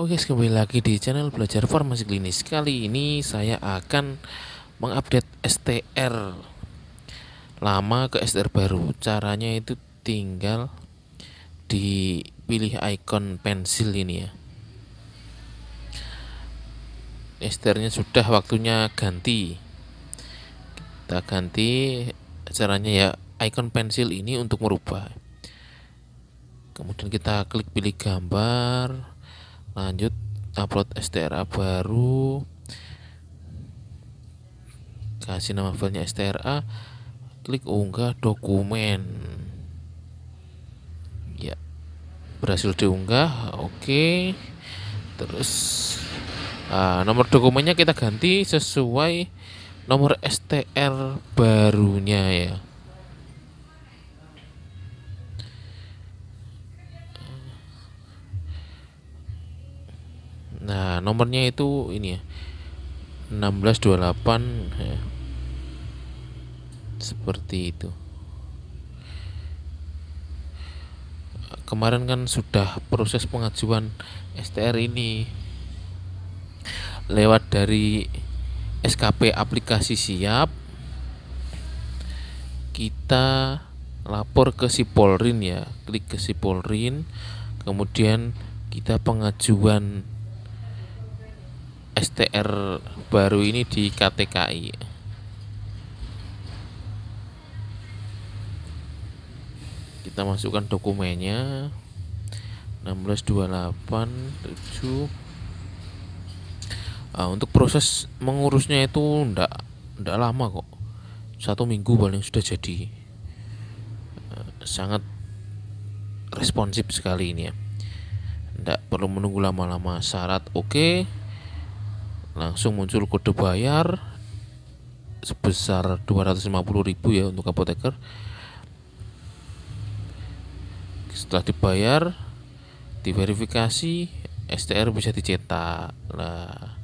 Oke, kembali lagi di channel Belajar Farmasi Klinis. Kali ini saya akan mengupdate STR lama ke STR baru. Caranya itu tinggal dipilih icon pensil ini ya. STR-nya sudah waktunya ganti. Kita ganti caranya ya icon pensil ini untuk merubah. Kemudian kita klik pilih gambar lanjut upload STRA baru kasih nama filenya STRA klik unggah dokumen ya berhasil diunggah oke terus uh, nomor dokumennya kita ganti sesuai nomor STR barunya ya Nah, nomornya itu ini ya. 1628 ya. Seperti itu. Kemarin kan sudah proses pengajuan STR ini lewat dari SKP aplikasi siap kita lapor ke si Polrin ya klik ke si Polrin kemudian kita pengajuan STR baru ini di KTKI. Kita masukkan dokumennya 1628 7 Nah, untuk proses mengurusnya itu ndak ndak lama kok. Satu minggu paling sudah jadi. Ah, sangat responsif sekali ini ya. Ndak perlu menunggu lama-lama. Syarat oke, okay langsung muncul kode bayar sebesar 250.000 ya untuk apoteker setelah dibayar diverifikasi STR bisa dicetak nah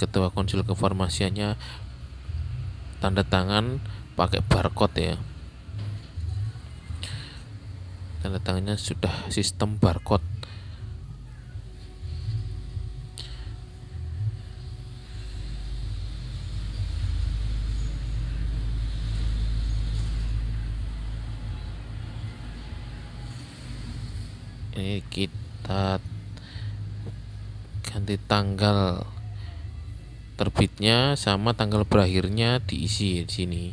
ketua konsil kefarmasiannya tanda tangan pakai barcode ya tanda tangannya sudah sistem barcode ini eh, kita ganti tanggal terbitnya sama tanggal berakhirnya diisi di sini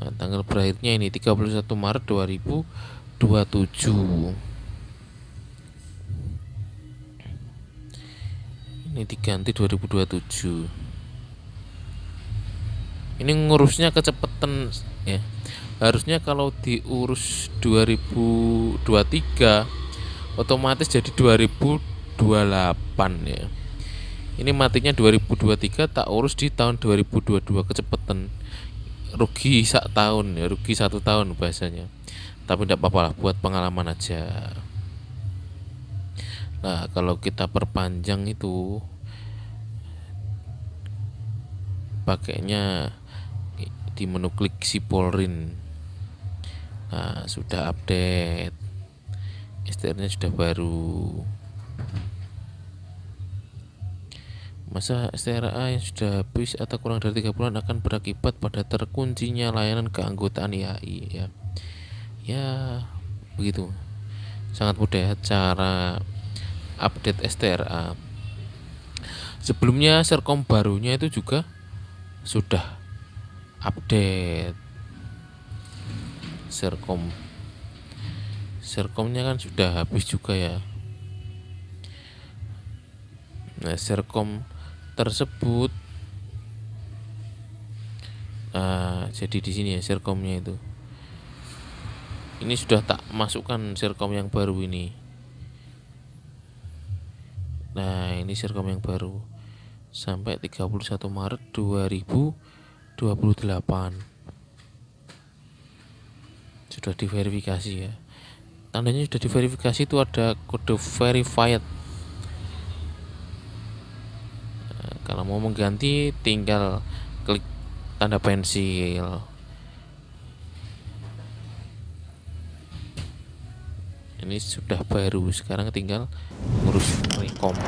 nah, tanggal berakhirnya ini 31 Maret 2027 ini diganti 2027 ini ngurusnya kecepatan ya harusnya kalau diurus 2023 otomatis jadi 2028 ya ini matinya 2023 tak urus di tahun 2022 kecepetan rugi sak tahun ya rugi satu tahun bahasanya tapi tidak apa-apa lah buat pengalaman aja nah kalau kita perpanjang itu pakainya di menu klik si polrin nah sudah update STR-nya sudah baru masa STRA yang sudah habis atau kurang dari tiga bulan akan berakibat pada terkuncinya layanan keanggotaan IAI ya ya begitu sangat mudah ya, cara update STRA sebelumnya serkom barunya itu juga sudah update serkom serkomnya kan sudah habis juga ya nah serkom tersebut uh, jadi di sini ya serkomnya itu ini sudah tak masukkan serkom yang baru ini nah ini serkom yang baru sampai 31 Maret 2028 sudah diverifikasi ya tandanya sudah diverifikasi itu ada kode verified eh, kalau mau mengganti tinggal klik tanda pensil ini sudah baru sekarang tinggal ngurus rekom